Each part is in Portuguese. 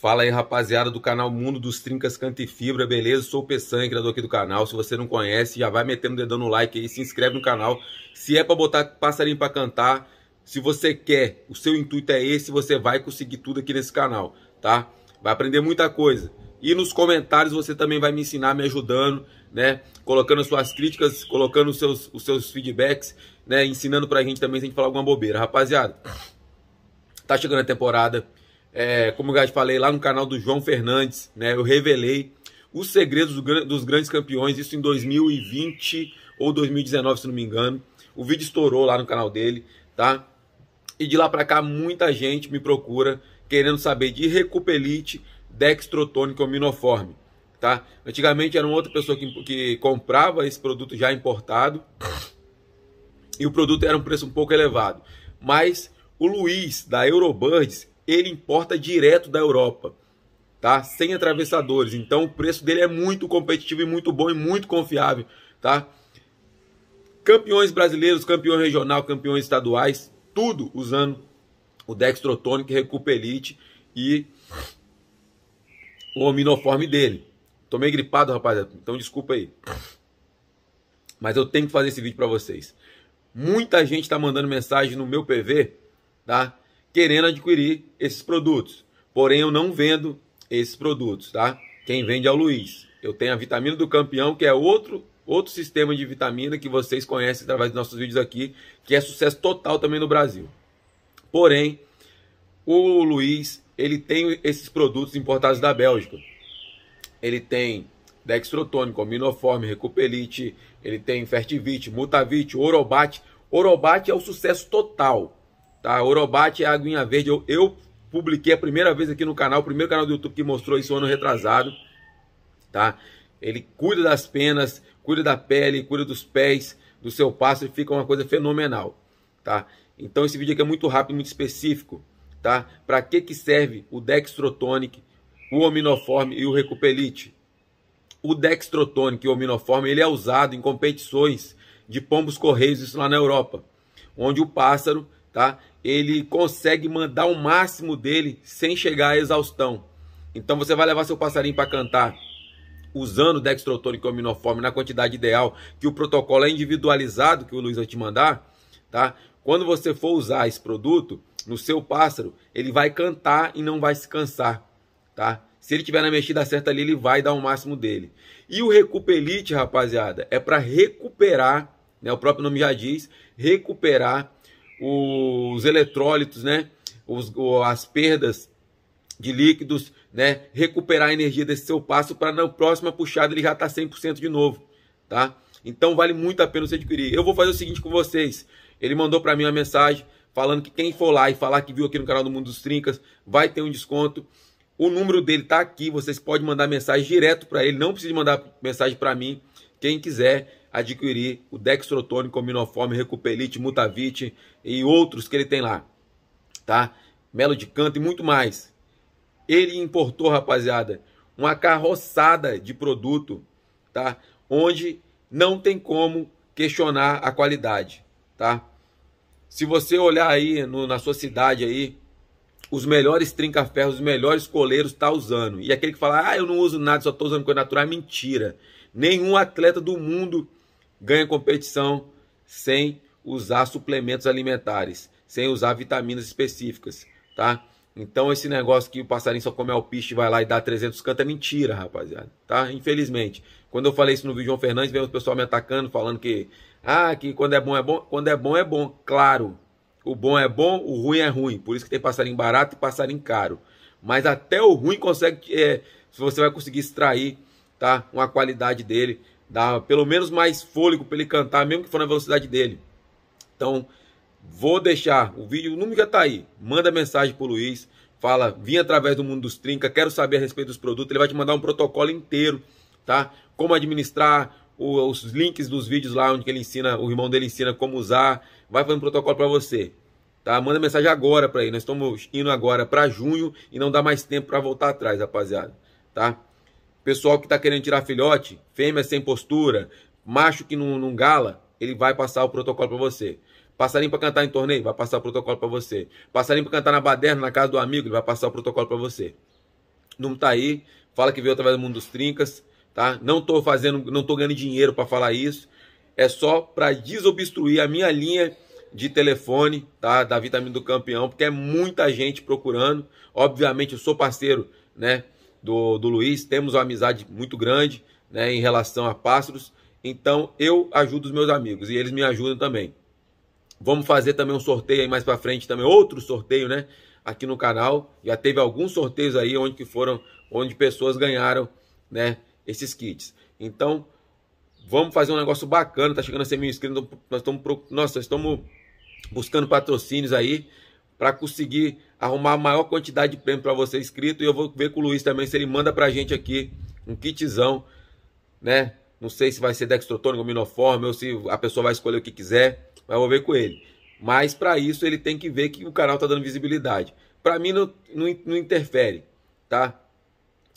Fala aí, rapaziada do canal Mundo dos Trincas Canta e Fibra, beleza? Sou o Peçan criador aqui do canal. Se você não conhece, já vai metendo o dedão no like aí, se inscreve no canal. Se é para botar passarinho para cantar, se você quer, o seu intuito é esse, você vai conseguir tudo aqui nesse canal, tá? Vai aprender muita coisa. E nos comentários você também vai me ensinar, me ajudando, né? Colocando suas críticas, colocando os seus, os seus feedbacks, né? Ensinando pra gente também se a gente falar alguma bobeira. Rapaziada, tá chegando a temporada é, como eu já falei, lá no canal do João Fernandes, né? Eu revelei os segredos dos grandes campeões, isso em 2020 ou 2019, se não me engano. O vídeo estourou lá no canal dele, tá? E de lá para cá, muita gente me procura querendo saber de recupelite, dextrotônico ou minoforme, tá? Antigamente era uma outra pessoa que, que comprava esse produto já importado e o produto era um preço um pouco elevado. Mas o Luiz, da Eurobirds, ele importa direto da Europa, tá? Sem atravessadores. Então o preço dele é muito competitivo e muito bom e muito confiável, tá? Campeões brasileiros, campeão regional, campeões estaduais, tudo usando o Dextrotonic Recupa Elite e o Ominoforme dele. Tomei gripado, rapaziada, então desculpa aí. Mas eu tenho que fazer esse vídeo para vocês. Muita gente está mandando mensagem no meu PV, tá? querendo adquirir esses produtos. Porém, eu não vendo esses produtos, tá? Quem vende é o Luiz. Eu tenho a vitamina do campeão, que é outro outro sistema de vitamina que vocês conhecem através dos nossos vídeos aqui, que é sucesso total também no Brasil. Porém, o Luiz, ele tem esses produtos importados da Bélgica. Ele tem dextrotônico, aminoforme, recupelite, ele tem fertivite, mutavite, orobate. Orobate é o sucesso total. Tá? Orobate é aguinha verde. Eu, eu publiquei a primeira vez aqui no canal, o primeiro canal do YouTube que mostrou isso ano retrasado. Tá? Ele cuida das penas, cuida da pele, cuida dos pés, do seu pássaro, fica uma coisa fenomenal. Tá? Então esse vídeo aqui é muito rápido, muito específico. Tá? Para que, que serve o Dextrotonic, o ominoform e o Recupelite? O Dextrotonic e o ominoform ele é usado em competições de pombos correios, isso lá na Europa, onde o pássaro tá, ele consegue mandar o máximo dele sem chegar à exaustão. Então você vai levar seu passarinho para cantar usando dextrotônico aminoforme na quantidade ideal, que o protocolo é individualizado que o Luiz vai te mandar, tá? Quando você for usar esse produto no seu pássaro, ele vai cantar e não vai se cansar, tá? Se ele tiver na mexida certa ali, ele vai dar o máximo dele. E o Recupelite, rapaziada, é para recuperar, né? O próprio nome já diz, recuperar os eletrólitos, né? Os, as perdas de líquidos, né? Recuperar a energia desse seu passo para na próxima puxada ele já tá 100% de novo, tá? Então vale muito a pena você adquirir. Eu vou fazer o seguinte com vocês. Ele mandou para mim uma mensagem falando que quem for lá e falar que viu aqui no canal do Mundo dos Trincas vai ter um desconto. O número dele tá aqui, vocês podem mandar mensagem direto para ele, não precisa mandar mensagem para mim. Quem quiser, adquirir o dextrotônico, minoforme, recupelite, mutavite e outros que ele tem lá, tá? Melo de canto e muito mais. Ele importou, rapaziada, uma carroçada de produto, tá? Onde não tem como questionar a qualidade, tá? Se você olhar aí no, na sua cidade aí, os melhores trinca-ferros, os melhores coleiros tá usando. E aquele que fala, ah, eu não uso nada, só tô usando coisa natural, é mentira. Nenhum atleta do mundo ganha competição sem usar suplementos alimentares, sem usar vitaminas específicas, tá? Então esse negócio que o passarinho só come alpiste e vai lá e dá 300 cantos é mentira, rapaziada, tá? Infelizmente. Quando eu falei isso no vídeo João Fernandes, veio o pessoal me atacando, falando que ah, que quando é bom é bom, quando é bom é bom, claro. O bom é bom, o ruim é ruim. Por isso que tem passarinho barato e passarinho caro. Mas até o ruim consegue, é, você vai conseguir extrair, tá? Uma qualidade dele Dá pelo menos mais fôlego para ele cantar, mesmo que for na velocidade dele. Então, vou deixar o vídeo, o número já está aí. Manda mensagem para o Luiz, fala, vim através do mundo dos trinca, quero saber a respeito dos produtos. Ele vai te mandar um protocolo inteiro, tá? Como administrar, o, os links dos vídeos lá onde ele ensina, o irmão dele ensina como usar. Vai fazer um protocolo para você. Tá? Manda mensagem agora para ele. Nós estamos indo agora para junho e não dá mais tempo para voltar atrás, rapaziada. Tá? pessoal que está querendo tirar filhote, fêmea sem postura, macho que não, não gala, ele vai passar o protocolo para você. Passarinho para cantar em torneio, vai passar o protocolo para você. Passarinho para cantar na baderna, na casa do amigo, ele vai passar o protocolo para você. Não tá aí, fala que veio através do mundo dos trincas, tá? Não tô fazendo, não tô ganhando dinheiro para falar isso. É só para desobstruir a minha linha de telefone, tá? Da tá vitamina do campeão, porque é muita gente procurando. Obviamente eu sou parceiro, né? do, do Luiz, temos uma amizade muito grande né, em relação a pássaros, então eu ajudo os meus amigos e eles me ajudam também. Vamos fazer também um sorteio aí mais para frente também, outro sorteio, né? Aqui no canal. Já teve alguns sorteios aí onde que foram, onde pessoas ganharam, né? Esses kits. Então, vamos fazer um negócio bacana. Tá chegando a ser mil inscritos. Então, nós estamos, nós estamos buscando patrocínios aí para conseguir arrumar a maior quantidade de prêmio para você inscrito. E eu vou ver com o Luiz também se ele manda para a gente aqui um kitzão, né? Não sei se vai ser dextrotônico, minoforme, ou se a pessoa vai escolher o que quiser, mas eu vou ver com ele. Mas para isso ele tem que ver que o canal está dando visibilidade. Para mim não, não, não interfere, tá?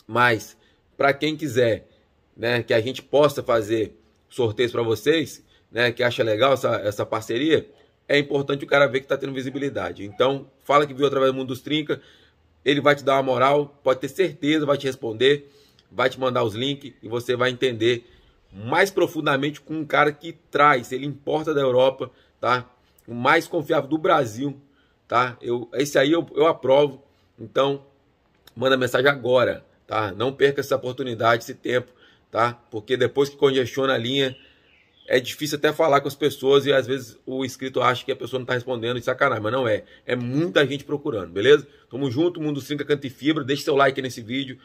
Mas para quem quiser, né, que a gente possa fazer sorteios para vocês, né, que acha legal essa, essa parceria, é importante o cara ver que está tendo visibilidade. Então, fala que viu através do Mundo dos Trinca, ele vai te dar uma moral, pode ter certeza, vai te responder, vai te mandar os links e você vai entender mais profundamente com um cara que traz, ele importa da Europa, tá? O mais confiável do Brasil, tá? Eu, esse aí eu, eu aprovo, então manda mensagem agora, tá? Não perca essa oportunidade, esse tempo, tá? Porque depois que congestiona a linha é difícil até falar com as pessoas e às vezes o inscrito acha que a pessoa não está respondendo e sacanagem, mas não é. É muita gente procurando, beleza? Tamo junto, Mundo 5 canto e Fibra. Deixe seu like nesse vídeo.